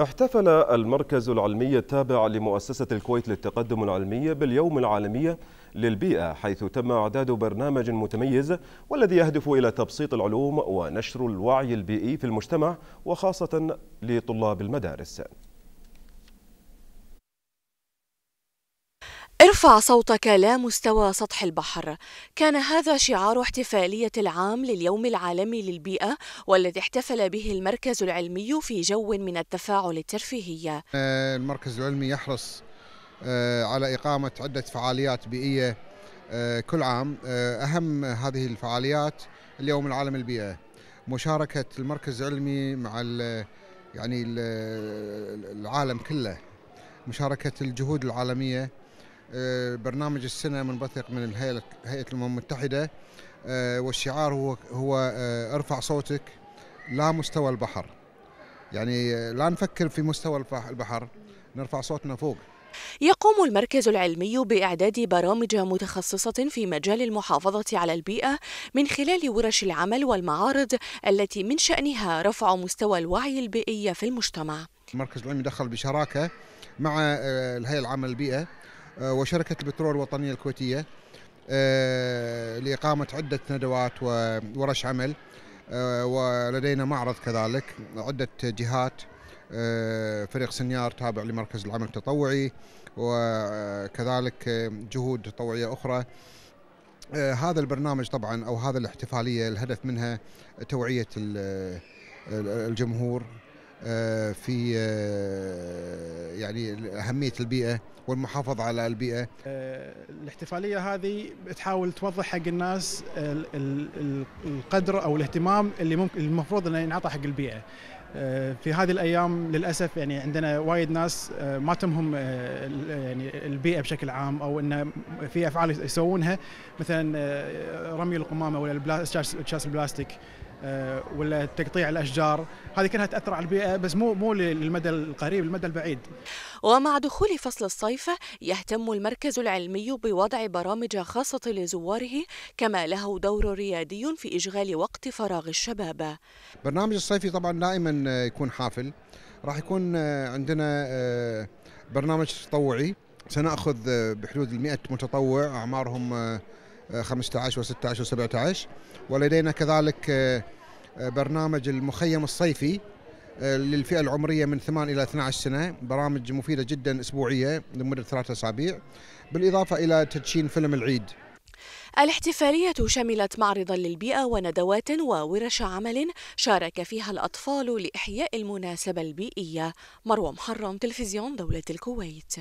احتفل المركز العلمي التابع لمؤسسة الكويت للتقدم العلمي باليوم العالمي للبيئة حيث تم إعداد برنامج متميز والذي يهدف إلى تبسيط العلوم ونشر الوعي البيئي في المجتمع وخاصة لطلاب المدارس ارفع صوتك لا مستوى سطح البحر كان هذا شعار احتفالية العام لليوم العالمي للبيئة والذي احتفل به المركز العلمي في جو من التفاعل الترفيهي آه، المركز العلمي يحرص آه، على إقامة عدة فعاليات بيئية آه، كل عام أهم هذه الفعاليات اليوم العالمي للبيئة مشاركة المركز العلمي مع يعني العالم كله مشاركة الجهود العالمية آه، برنامج السنه منبثق من الهيئه هيئه الامم المتحده آه، والشعار هو هو آه، ارفع صوتك لا مستوى البحر يعني لا نفكر في مستوى البحر نرفع صوتنا فوق يقوم المركز العلمي باعداد برامج متخصصه في مجال المحافظه على البيئه من خلال ورش العمل والمعارض التي من شانها رفع مستوى الوعي البيئي في المجتمع المركز العلمي دخل بشراكه مع الهيئه العامه للبيئه آه، وشركة البترول الوطنية الكويتية آه، لإقامة عدة ندوات وورش عمل آه، ولدينا معرض كذلك عدة جهات فريق سنيار تابع لمركز العمل التطوعي وكذلك جهود تطوعية أخرى هذا البرنامج طبعا أو هذا الاحتفالية الهدف منها توعية الجمهور في يعني أهمية البيئة والمحافظة على البيئة آه، الاحتفالية هذه تحاول توضح حق الناس القدر أو الاهتمام اللي ممكن المفروض أنه ينعطى حق البيئة آه، في هذه الايام للاسف يعني عندنا وايد ناس آه، ما تمهم يعني البيئه بشكل عام او انه في افعال يسوونها مثلا رمي القمامه ولا الشاش البلاستيك آه، ولا تقطيع الاشجار هذه كلها تاثر على البيئه بس مو مو للمدى القريب المدى البعيد ومع دخول فصل الصيف يهتم المركز العلمي بوضع برامج خاصه لزواره كما له دور ريادي في اشغال وقت فراغ الشباب برنامج الصيفي طبعا دائما آه، يكون حافل راح يكون آه، عندنا برنامج تطوعي سناخذ بحدود ال 100 متطوع اعمارهم 15 و16 و17 ولدينا كذلك آه، آه، برنامج المخيم الصيفي آه، للفئة العمرية من 8 إلى 12 سنة برامج مفيدة جدا أسبوعية لمدة ثلاثة أسابيع بالإضافة إلى تدشين فيلم العيد الاحتفالية شملت معرضا للبيئة وندوات وورش عمل شارك فيها الأطفال لإحياء المناسبة البيئية مروى محرم تلفزيون دولة الكويت